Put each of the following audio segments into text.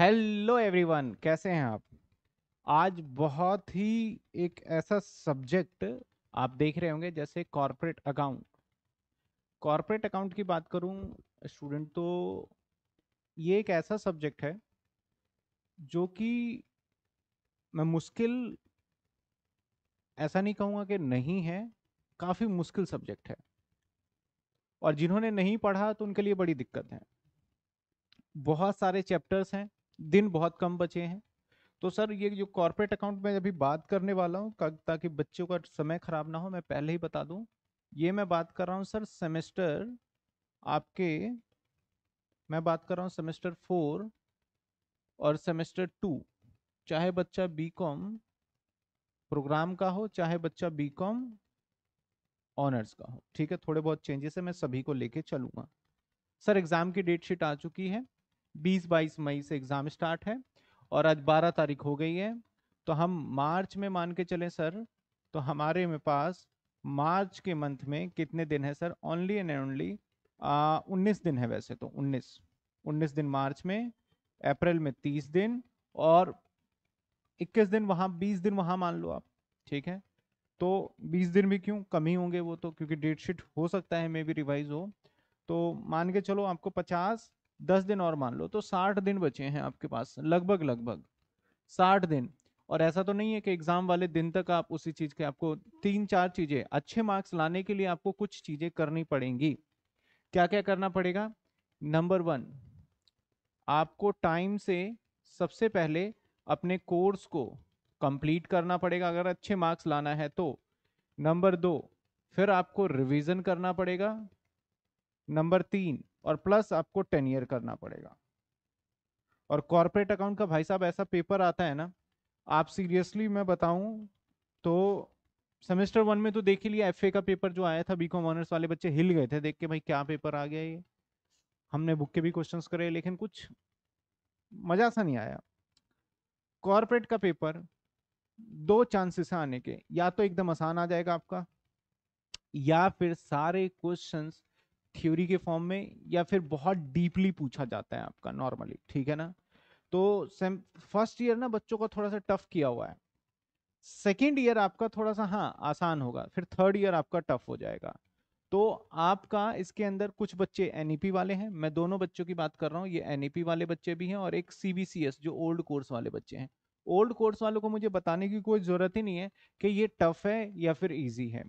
hello everyone कैसे हैं आप आज बहुत ही एक ऐसा सब्जेक्ट आप देख रहे होंगे जैसे कॉरपोरेट अकाउंट कॉरपोरेट अकाउंट की बात करूं स्टूडेंट तो ये एक ऐसा सब्जेक्ट है जो कि मैं मुश्किल ऐसा नहीं कहूँगा कि नहीं है काफ़ी मुश्किल सब्जेक्ट है और जिन्होंने नहीं पढ़ा तो उनके लिए बड़ी दिक्कत है बहुत सारे चैप्टर्स हैं दिन बहुत कम बचे हैं तो सर ये जो कॉर्पोरेट अकाउंट में अभी बात करने वाला हूँ ताकि बच्चों का समय खराब ना हो मैं पहले ही बता दूँ ये मैं बात कर रहा हूँ सर सेमेस्टर आपके मैं बात कर रहा हूँ सेमेस्टर फोर और सेमेस्टर टू चाहे बच्चा बीकॉम प्रोग्राम का हो चाहे बच्चा बीकॉम ऑनर्स का हो ठीक है थोड़े बहुत चेंजेस है मैं सभी को लेके चलूंगा सर एग्ज़ाम की डेट शीट आ चुकी है बीस बाईस मई से एग्ज़ाम स्टार्ट है और आज बारह तारीख हो गई है तो हम मार्च में मान के चले सर तो हमारे में पास मार्च के मंथ में कितने दिन है सर ओनली एंड ओनली उन्नीस दिन है वैसे तो उन्नीस उन्नीस दिन मार्च में अप्रैल में तीस दिन और इक्कीस दिन वहाँ बीस दिन वहाँ मान लो आप ठीक है तो बीस दिन भी क्यों कम ही होंगे वो तो क्योंकि डेट शीट हो सकता है मे भी रिवाइज हो तो मान के चलो आपको पचास दस दिन और मान लो तो साठ दिन बचे हैं आपके पास लगभग लगभग साठ दिन और ऐसा तो नहीं है कि एग्जाम वाले दिन तक आप उसी चीज के आपको तीन चार चीजें अच्छे मार्क्स लाने के लिए आपको कुछ चीजें करनी पड़ेंगी क्या क्या करना पड़ेगा नंबर वन आपको टाइम से सबसे पहले अपने कोर्स को कंप्लीट करना पड़ेगा अगर अच्छे मार्क्स लाना है तो नंबर दो फिर आपको रिवीजन करना पड़ेगा नंबर तीन और प्लस आपको टेन ईयर करना पड़ेगा और कॉरपोरेट अकाउंट का भाई साहब ऐसा पेपर आता है ना आप सीरियसली मैं बताऊं तो सेमेस्टर वन में तो देख ही लिया एफ का पेपर जो आया था बी कॉम ऑनर्स वाले बच्चे हिल गए थे देख के भाई क्या पेपर आ गया ये हमने बुक के भी क्वेश्चंस करे लेकिन कुछ मज़ा सा नहीं आया कॉरपोरेट का पेपर दो चांसेस हैं आने के या तो एकदम आसान आ जाएगा आपका या फिर सारे क्वेश्चंस थ्योरी के फॉर्म में या फिर बहुत डीपली पूछा जाता है आपका नॉर्मली ठीक है ना तो सेम फर्स्ट ईयर ना बच्चों का थोड़ा सा टफ किया हुआ है सेकेंड ईयर आपका थोड़ा सा हाँ आसान होगा फिर थर्ड ईयर आपका टफ हो जाएगा तो आपका इसके अंदर कुछ बच्चे एन e वाले हैं मैं दोनों बच्चों की बात कर रहा हूँ ये एन e वाले बच्चे भी हैं और एक सी जो ओल्ड कोर्स वाले बच्चे हैं ओल्ड कोर्स वालों को मुझे बताने की कोई ज़रूरत ही नहीं है कि ये टफ है या फिर ईजी है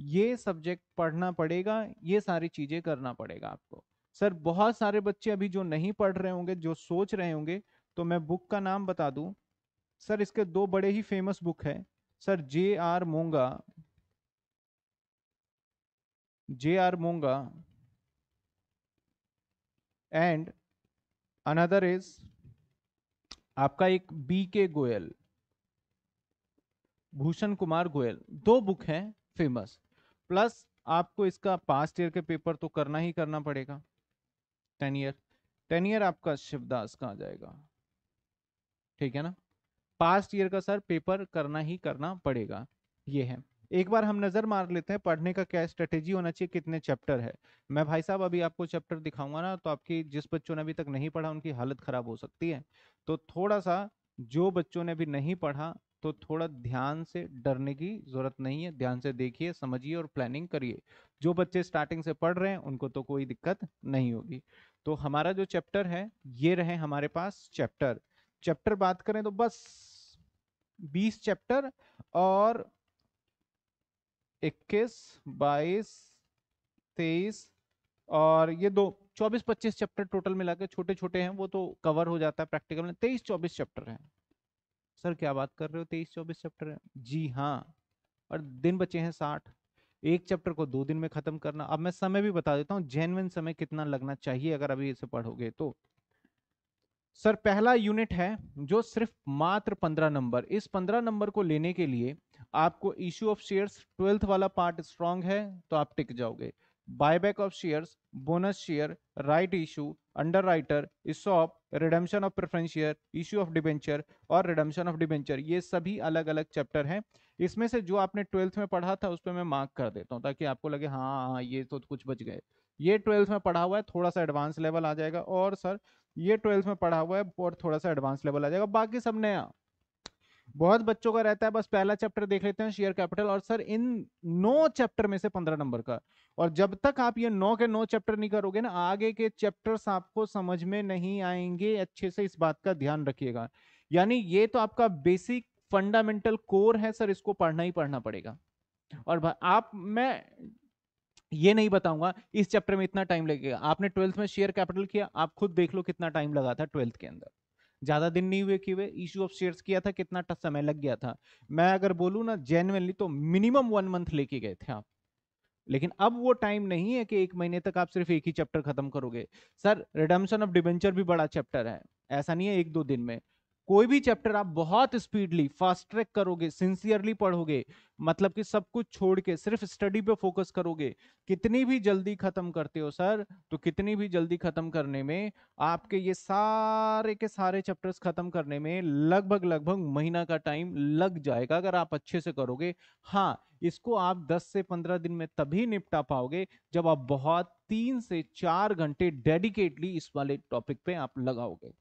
ये सब्जेक्ट पढ़ना पड़ेगा ये सारी चीजें करना पड़ेगा आपको सर बहुत सारे बच्चे अभी जो नहीं पढ़ रहे होंगे जो सोच रहे होंगे तो मैं बुक का नाम बता दूं सर इसके दो बड़े ही फेमस बुक है sir J R Monga J R Monga and another is आपका एक बी के गोयल भूषण कुमार गोयल दो बुक हैं फेमस प्लस आपको इसका पास्ट ईयर के पेपर तो करना ही करना पड़ेगा टेन ईयर टेन ईयर आपका शिवदास का आ जाएगा ठीक है ना पास्ट ईयर का सर पेपर करना ही करना पड़ेगा ये है एक बार हम नजर मार लेते हैं पढ़ने का क्या स्ट्रेटेजी होना चाहिए कितने चैप्टर है मैं भाई साहब अभी आपको चैप्टर दिखाऊंगा ना तो आपकी जिस बच्चों ने अभी तक नहीं पढ़ा उनकी हालत खराब हो सकती है तो थोड़ा सा जो बच्चों ने अभी नहीं पढ़ा तो थोड़ा ध्यान से डरने की ज़रूरत नहीं है ध्यान से देखिए समझिए और प्लानिंग करिए जो बच्चे स्टार्टिंग से पढ़ रहे हैं उनको तो कोई दिक्कत नहीं होगी तो हमारा जो चैप्टर है ये रहे हमारे पास चैप्टर चैप्टर बात करें तो बस बीस चैप्टर और इक्कीस बाईस तेईस और ये दो चौबीस पच्चीस चैप्टर टोटल मिला के छोटे छोटे हैं वो तो कवर हो जाता है प्रैक्टिकल में तेईस चौबीस चैप्टर हैं सर क्या बात कर रहे हो तेईस चौबीस चैप्टर जी हाँ और दिन बचे हैं साठ एक चैप्टर को दो दिन में खत्म करना अब मैं समय भी बता देता हूँ जेनविन समय कितना लगना चाहिए अगर अभी इसे पढ़ोगे तो सर पहला यूनिट है जो सिर्फ मात्र पंद्रह नंबर इस पंद्रह नंबर को लेने के लिए आपको इश्यू ऑफ शेयर्स ट्वेल्थ वाला पार्ट स्ट्रांग है तो आप टिक जाओगे of of bonus share right issue underwriter swap, redemption of preference share issue of debenture और रिडम्शन ऑफ डिबेंचर ये सभी अलग अलग चैप्टर हैं इसमें से जो आपने ट्वेल्थ में पढ़ा था उस पर मैं मार्क कर देता हूँ ताकि आपको लगे हाँ हाँ ये तो कुछ बच गए ये ट्वेल्थ में पढ़ा हुआ है थोड़ा सा एडवांस लेवल आ जाएगा और सर ये ट्वेल्थ में पढ़ा हुआ है और थोड़ा सा एडवांस लेवल आ जाएगा बाकी सब नया बहुत बच्चों का रहता है बस पहला चैप्टर देख लेते हैं शेयर कैपिटल और सर इन नौ चैप्टर में से पंद्रह नंबर का और जब तक आप ये नौ के नौ चैप्टर नहीं करोगे ना आगे के चैप्टर्स आपको समझ में नहीं आएंगे अच्छे से इस बात का ध्यान रखिएगा यानी ये तो आपका बेसिक फंडामेंटल कोर है सर इसको पढ़ना ही पढ़ना पड़ेगा और आप मैं ये नहीं बताऊंगा इस चैप्टर में इतना टाइम लगेगा आपने ट्वेल्थ में शेयर कैपिटल किया आप खुद देख लो कितना टाइम लगा था ट्वेल्थ के अंदर ज्यादा दिन नहीं हुए कि वे इश्यू ऑफ शेयर्स किया था कितना समय लग गया था मैं अगर बोलू ना जेनुअनली तो मिनिमम वन मंथ लेके गए थे आप लेकिन अब वो टाइम नहीं है कि एक महीने तक आप सिर्फ एक ही चैप्टर खत्म करोगे सर रिडम्सन ऑफ डिबेंचर भी बड़ा चैप्टर है ऐसा नहीं है एक दो दिन में कोई भी चैप्टर आप बहुत स्पीडली फास्ट ट्रैक करोगे सिंसियरली पढ़ोगे मतलब कि सब कुछ छोड़ के सिर्फ स्टडी पे फोकस करोगे कितनी भी जल्दी खत्म करते हो सर तो कितनी भी जल्दी खत्म करने में आपके ये सारे के सारे चैप्टर्स खत्म करने में लगभग लगभग महीना का टाइम लग जाएगा अगर आप अच्छे से करोगे हाँ इसको आप 10 से 15 दिन में तभी निपटा पाओगे जब आप बहुत तीन से चार घंटे डेडिकेटली इस वाले टॉपिक पे आप लगाओगे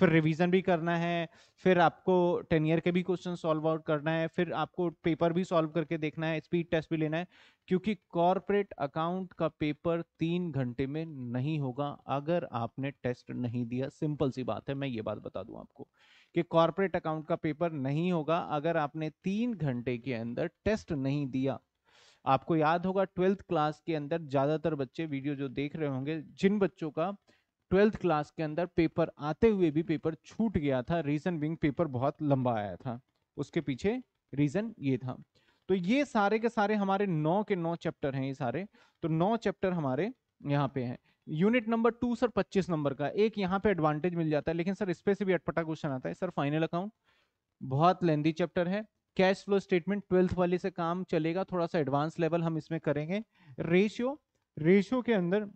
फिर रिवीजन भी करना है फिर आपको टेन ईयर के भी क्वेश्चन सॉल्व आउट करना है फिर आपको पेपर भी सॉल्व करके देखना है स्पीड टेस्ट भी लेना है क्योंकि कॉरपोरेट अकाउंट का पेपर तीन घंटे में नहीं होगा अगर आपने टेस्ट नहीं दिया सिंपल सी बात है मैं ये बात बता दूं आपको कि कॉरपोरेट अकाउंट का पेपर नहीं होगा अगर आपने तीन घंटे के अंदर टेस्ट नहीं दिया आपको याद होगा ट्वेल्थ क्लास के अंदर ज़्यादातर बच्चे वीडियो जो देख रहे होंगे जिन बच्चों का ट्वेल्थ क्लास के अंदर पेपर आते हुए भी पेपर छूट गया था रीज़न बिंग पेपर बहुत लंबा आया था उसके पीछे रीज़न ये था तो ये सारे के सारे हमारे नौ के नौ चैप्टर हैं ये सारे तो नौ चैप्टर हमारे यहाँ पे हैं यूनिट नंबर टू सर पच्चीस नंबर का एक यहाँ पे एडवांटेज मिल जाता है लेकिन सर इस पर से भी अटपटा क्वेश्चन आता है सर फाइनल अकाउंट बहुत लेंदी चैप्टर है कैश फ्लो स्टेटमेंट ट्वेल्थ वाले से काम चलेगा थोड़ा सा एडवांस लेवल हम इसमें करेंगे रेशियो रेशियो के अंदर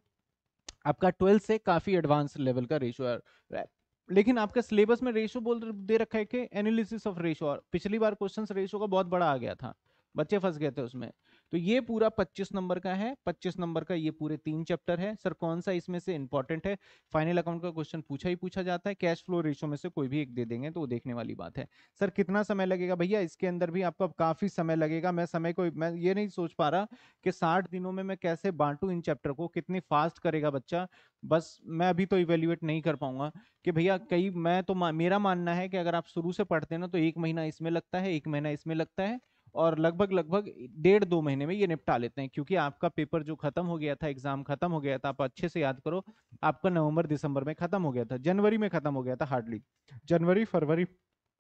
आपका ट्वेल्थ से काफ़ी एडवांस लेवल का रेशो है लेकिन आपका सिलेबस में रेशो बोल दे रखा है कि एनालिसिस ऑफ रेशो और पिछली बार क्वेश्चंस रेशो का बहुत बड़ा आ गया था बच्चे फंस गए थे उसमें तो ये पूरा 25 नंबर का है 25 नंबर का ये पूरे तीन चैप्टर है सर कौन सा इसमें से इंपॉर्टेंट है फाइनल अकाउंट का क्वेश्चन पूछा ही पूछा जाता है कैश फ्लो रेशो में से कोई भी एक दे देंगे तो वो देखने वाली बात है सर कितना समय लगेगा भैया इसके अंदर भी आपको काफी समय लगेगा मैं समय को मैं ये नहीं सोच पा रहा कि साठ दिनों में मैं कैसे बांटू इन चैप्टर को कितनी फास्ट करेगा बच्चा बस मैं अभी तो इवेल्युएट नहीं कर पाऊंगा कि भैया कई मैं तो मेरा मानना है कि अगर आप शुरू से पढ़ते ना तो एक महीना इसमें लगता है एक महीना इसमें लगता है और लगभग लगभग डेढ़ दो महीने में ये निपटा लेते हैं क्योंकि आपका पेपर जो खत्म हो गया था एग्जाम खत्म हो गया था आप अच्छे से याद करो आपका नवंबर दिसंबर में खत्म हो गया था जनवरी में खत्म हो गया था हार्डली जनवरी फरवरी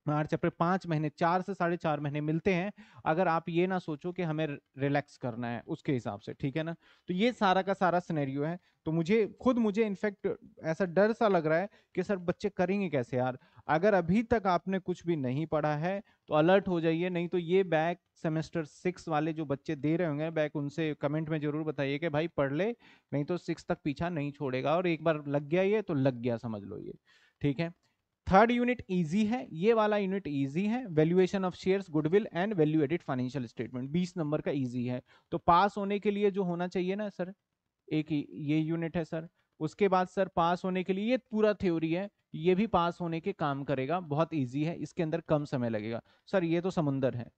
मार्च अप्रैल पांच महीने चार से साढ़े चार महीने मिलते हैं अगर आप ये ना सोचो कि हमें रिलैक्स करना है उसके हिसाब से ठीक है ना तो ये सारा का सारा सिनेरियो है तो मुझे खुद मुझे इनफेक्ट ऐसा डर सा लग रहा है कि सर बच्चे करेंगे कैसे यार अगर अभी तक आपने कुछ भी नहीं पढ़ा है तो अलर्ट हो जाइए नहीं तो ये बैक सेमेस्टर सिक्स वाले जो बच्चे दे रहे होंगे बैक उनसे कमेंट में जरूर बताइए कि भाई पढ़ ले नहीं तो सिक्स तक पीछा नहीं छोड़ेगा और एक बार लग गया ये तो लग गया समझ लो ये ठीक है थर्ड यूनिट इजी है ये वाला यूनिट इजी है valuation of shares goodwill and value edit financial statement 20 number का इजी है तो पास होने के लिए जो होना चाहिए ना सर एक ये यूनिट है सर उसके बाद सर पास होने के लिए ये पूरा थ्योरी है ये भी पास होने के काम करेगा बहुत ईजी है इसके अंदर कम समय लगेगा सर ये तो समुंदर है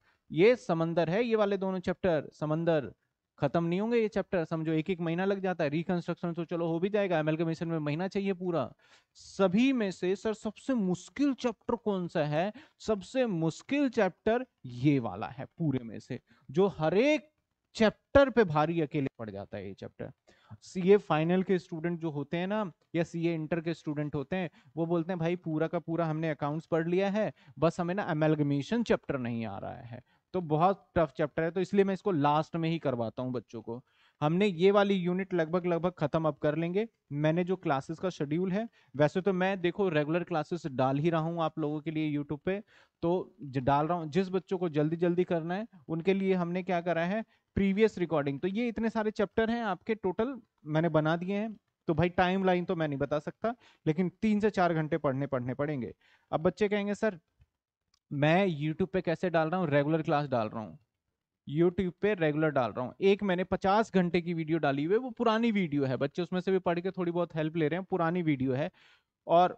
ये समंदर है ये वाले दोनों चैप्टर समंदर खत्म नहीं होंगे ये चैप्टर समझो एक एक महीना लग जाता है रिकंस्ट्रक्शन तो चलो हो भी जाएगा एमएलकमीशन में महीना चाहिए पूरा सभी में से सर सबसे मुश्किल चैप्टर कौन सा है सबसे मुश्किल चैप्टर ये वाला है पूरे में से जो हर एक चैप्टर पे भारी अकेले पड़ जाता है ये चैप्टर सीए फाइनल के स्टूडेंट जो होते हैं ना या सीए इंटर के स्टूडेंट होते हैं वो बोलते हैं भाई पूरा का पूरा हमने अकाउंट्स पढ़ लिया है बस हमें ना एमेलगमेशन चैप्टर नहीं आ रहा है तो बहुत टफ चैप्टर है तो इसलिए मैं इसको लास्ट में ही करवाता हूँ बच्चों को हमने ये वाली यूनिट लगभग लगभग खत्म अब कर लेंगे मैंने जो क्लासेस का शेड्यूल है वैसे तो मैं देखो रेगुलर क्लासेस डाल ही रहा हूँ आप लोगों के लिए यूट्यूब पे तो डाल रहा हूँ जिस बच्चों को जल्दी जल्दी करना है उनके लिए हमने क्या करा है प्रीवियस रिकॉर्डिंग तो ये इतने सारे चैप्टर हैं आपके टोटल मैंने बना दिए हैं तो भाई टाइम लाइन तो मैं नहीं बता सकता लेकिन तीन से चार घंटे पढ़ने पढ़ने पड़ेंगे अब बच्चे कहेंगे सर मैं यूट्यूब पे कैसे डाल रहा हूँ रेगुलर क्लास डाल रहा हूँ यूट्यूब पे रेगुलर डाल रहा हूँ एक मैंने पचास घंटे की वीडियो डाली हुई है वो पुरानी वीडियो है बच्चे उसमें से भी पढ़ के थोड़ी बहुत हेल्प ले रहे हैं पुरानी वीडियो है और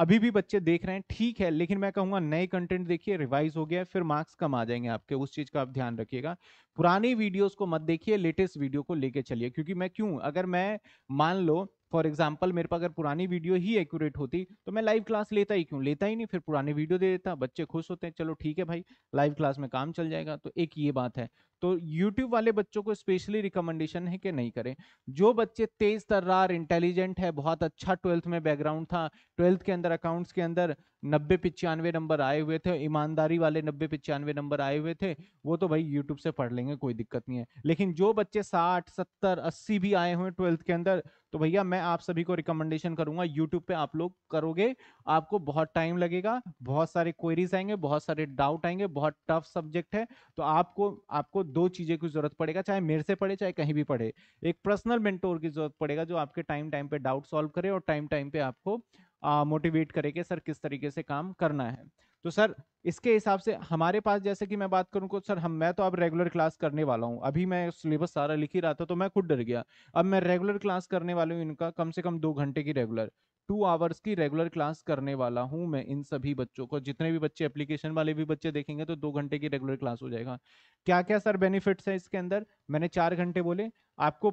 अभी भी बच्चे देख रहे हैं ठीक है लेकिन मैं कहूँगा नए कंटेंट देखिए रिवाइज हो गया फिर मार्क्स कम आ जाएंगे आपके उस चीज़ का आप ध्यान रखिएगा पुरानी वीडियोस को मत देखिए लेटेस्ट वीडियो को लेके चलिए क्योंकि मैं क्यों अगर मैं मान लो फॉर एग्जाम्पल मेरे पास अगर पुरानी वीडियो ही एक्यूरेट होती तो मैं लाइव क्लास लेता ही क्यों लेता ही नहीं फिर पुरानी वीडियो दे देता बच्चे खुश होते हैं चलो ठीक है भाई लाइव क्लास में काम चल जाएगा तो एक ये बात है तो यूट्यूब वाले बच्चों को स्पेशली रिकमेंडेशन है कि नहीं करें जो बच्चे तेज तर्रार इंटेलिजेंट है बहुत अच्छा ट्वेल्थ में बैकग्राउंड था ट्वेल्थ के अंदर अकाउंट्स के अंदर नब्बे पिचानवे नंबर आए हुए थे ईमानदारी वाले नब्बे पिचानवे नंबर आए हुए थे वो तो भाई यूट्यूब से पढ़ लेंगे कोई दिक्कत नहीं है लेकिन जो बच्चे साठ सत्तर अस्सी भी आए हुए ट्वेल्थ के अंदर तो भैया मैं आप सभी को रिकमेंडेशन करूंगा यूट्यूब पे आप लोग करोगे आपको बहुत टाइम लगेगा बहुत सारे क्वेरीज आएंगे बहुत सारे डाउट आएंगे बहुत टफ सब्जेक्ट है तो आपको आपको दो चीजें की जरूरत पड़ेगा चाहे मेरे से पढ़े चाहे कहीं भी पढ़े एक पर्सनल मेंटोर की जरूरत पड़ेगा जो आपके टाइम टाइम पे डाउट सॉल्व करे और टाइम टाइम पे आपको मोटिवेट करे कि सर किस तरीके से काम करना है तो सर इसके हिसाब से हमारे पास जैसे कि मैं बात करूँ को सर हम मैं तो अब रेगुलर क्लास करने वाला हूँ अभी मैं सिलेबस सारा लिख ही रहा था तो मैं खुद डर गया अब मैं रेगुलर क्लास करने वाला हूँ इनका कम से कम दो घंटे की रेगुलर टू आवर्स की रेगुलर क्लास करने वाला हूँ मैं इन सभी बच्चों को जितने भी बच्चे एप्लीकेशन वाले भी बच्चे देखेंगे तो दो घंटे की रेगुलर क्लास हो जाएगा क्या क्या सर बेनिफिट्स हैं इसके अंदर मैंने चार घंटे बोले आपको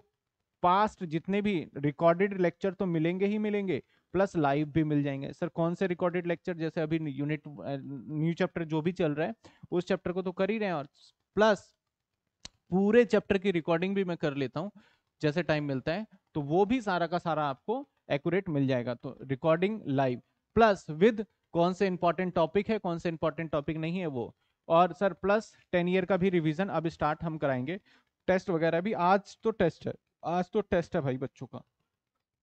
पास्ट जितने भी रिकॉर्डेड लेक्चर तो मिलेंगे ही मिलेंगे प्लस लाइव भी मिल जाएंगे सर कौन से रिकॉर्डेड लेक्चर जैसे अभी यूनिट न्यू चैप्टर जो भी चल रहा है उस चैप्टर को तो कर ही रहे हैं और प्लस पूरे चैप्टर की रिकॉर्डिंग भी मैं कर लेता हूँ जैसे टाइम मिलता है तो वो भी सारा का सारा आपको एक्यूरेट मिल जाएगा तो रिकॉर्डिंग लाइव प्लस विद कौन से इंपॉर्टेंट टॉपिक है कौन से इंपॉर्टेंट टॉपिक नहीं है वो और सर प्लस टेन ईयर का भी रिविजन अब स्टार्ट हम कराएंगे टेस्ट वगैरह भी आज तो टेस्ट है आज तो टेस्ट है भाई बच्चों का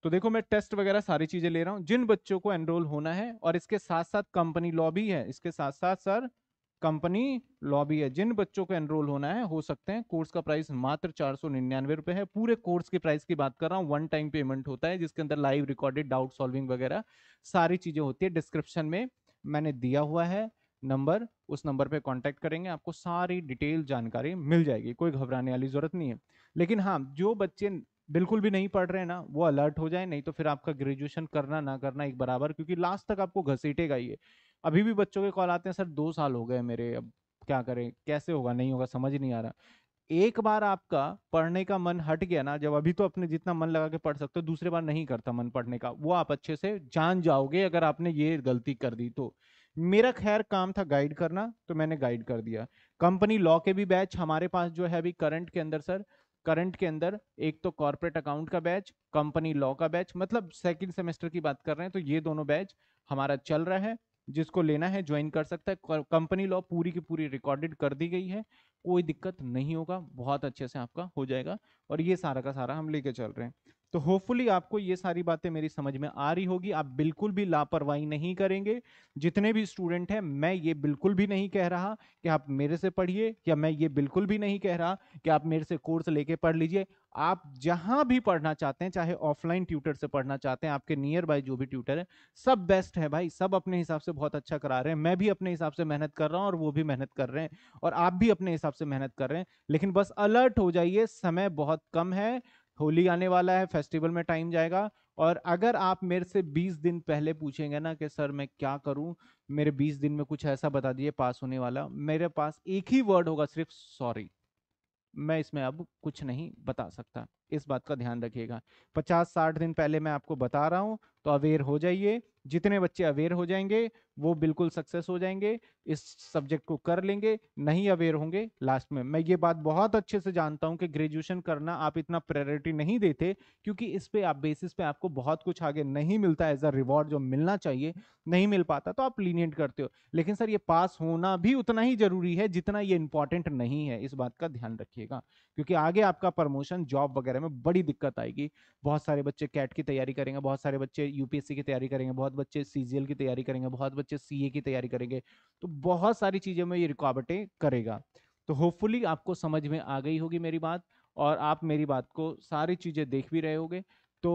तो देखो मैं टेस्ट वगैरह सारी चीजें ले रहा हूँ जिन बच्चों को एनरोल होना है और इसके साथ साथ कंपनी लॉबी है इसके साथ साथ सर कंपनी लॉबी है जिन बच्चों को एनरोल होना है हो सकते हैं कोर्स का प्राइस मात्र चार सौ निन्यानवे रुपए है पूरे कोर्स के प्राइस की बात कर रहा हूँ वन टाइम पेमेंट होता है जिसके अंदर लाइव रिकॉर्डेड डाउट सॉल्विंग वगैरह सारी चीज़ें होती है डिस्क्रिप्शन में मैंने दिया हुआ है नंबर उस नंबर पे कांटेक्ट करेंगे आपको सारी डिटेल जानकारी मिल जाएगी कोई घबराने वाली ज़रूरत नहीं है लेकिन हाँ जो बच्चे बिल्कुल भी नहीं पढ़ रहे हैं ना वो अलर्ट हो जाए नहीं तो फिर आपका ग्रेजुएशन करना ना करना एक बराबर क्योंकि लास्ट तक आपको घसीटेगा ये अभी भी बच्चों के कॉल आते हैं सर दो साल हो गए मेरे अब क्या करें कैसे होगा नहीं होगा समझ नहीं आ रहा एक बार आपका पढ़ने का मन हट गया ना जब अभी तो अपने जितना मन लगा के पढ़ सकते हो दूसरे बार नहीं करता मन पढ़ने का वो आप अच्छे से जान जाओगे अगर आपने ये गलती कर दी तो मेरा खैर काम था गाइड करना तो मैंने गाइड कर दिया कंपनी लॉ के भी बैच हमारे पास जो है अभी करंट के अंदर सर करंट के अंदर एक तो कॉर्पोरेट अकाउंट का बैच कंपनी लॉ का बैच मतलब सेकंड सेमेस्टर की बात कर रहे हैं तो ये दोनों बैच हमारा चल रहा है जिसको लेना है ज्वाइन कर सकता है कंपनी लॉ पूरी की पूरी रिकॉर्डेड कर दी गई है कोई दिक्कत नहीं होगा बहुत अच्छे से आपका हो जाएगा और ये सारा का सारा हम लेके चल रहे हैं तो होपफुली आपको ये सारी बातें मेरी समझ में आ रही होगी आप बिल्कुल भी लापरवाही नहीं करेंगे जितने भी स्टूडेंट हैं मैं ये बिल्कुल भी नहीं कह रहा कि आप मेरे से पढ़िए या मैं ये बिल्कुल भी नहीं कह रहा कि आप मेरे से कोर्स लेके पढ़ लीजिए आप जहां भी पढ़ना चाहते हैं चाहे ऑफलाइन ट्यूटर से पढ़ना चाहते हैं आपके नियर बाई जो भी ट्यूटर है सब बेस्ट है भाई सब अपने हिसाब से बहुत अच्छा करा रहे हैं मैं भी अपने हिसाब से मेहनत कर रहा हूँ और वो भी मेहनत कर रहे हैं और आप भी अपने हिसाब से मेहनत कर रहे हैं लेकिन बस अलर्ट हो जाइए समय बहुत कम है होली आने वाला है फेस्टिवल में टाइम जाएगा और अगर आप मेरे से 20 दिन पहले पूछेंगे ना कि सर मैं क्या करूं मेरे 20 दिन में कुछ ऐसा बता दिए पास होने वाला मेरे पास एक ही वर्ड होगा सिर्फ सॉरी मैं इसमें अब कुछ नहीं बता सकता इस बात का ध्यान रखिएगा 50-60 दिन पहले मैं आपको बता रहा हूं तो अवेयर हो जाइए जितने बच्चे अवेयर हो जाएंगे वो बिल्कुल सक्सेस हो जाएंगे इस सब्जेक्ट को कर लेंगे नहीं अवेयर होंगे लास्ट में मैं ये बात बहुत अच्छे से जानता हूँ कि ग्रेजुएशन करना आप इतना प्रायोरिटी नहीं देते क्योंकि इस पे आप बेसिस पे आपको बहुत कुछ आगे नहीं मिलता एज अ रिवॉर्ड जो मिलना चाहिए नहीं मिल पाता तो आप लीनियंट करते हो लेकिन सर ये पास होना भी उतना ही जरूरी है जितना ये इंपॉर्टेंट नहीं है इस बात का ध्यान रखिएगा क्योंकि आगे आपका प्रमोशन जॉब वगैरह में बड़ी दिक्कत आएगी बहुत सारे बच्चे कैट की तैयारी करेंगे बहुत सारे बच्चे यूपीएससी की तैयारी करेंगे बहुत बहुत बच्चे सी की तैयारी करेंगे बहुत बच्चे सी की तैयारी करेंगे तो बहुत सारी चीज़ों में ये रुकावटें करेगा तो होपफुली आपको समझ में आ गई होगी मेरी बात और आप मेरी बात को सारी चीज़ें देख भी रहे होगे तो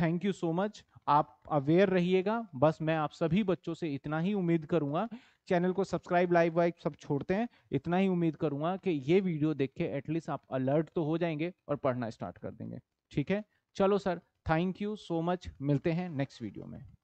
थैंक यू सो मच आप अवेयर रहिएगा बस मैं आप सभी बच्चों से इतना ही उम्मीद करूंगा चैनल को सब्सक्राइब लाइव वाइक सब छोड़ते हैं इतना ही उम्मीद करूंगा कि ये वीडियो देख के एटलीस्ट आप अलर्ट तो हो जाएंगे और पढ़ना स्टार्ट कर देंगे ठीक है चलो sir thank you so much मिलते हैं नेक्स्ट वीडियो में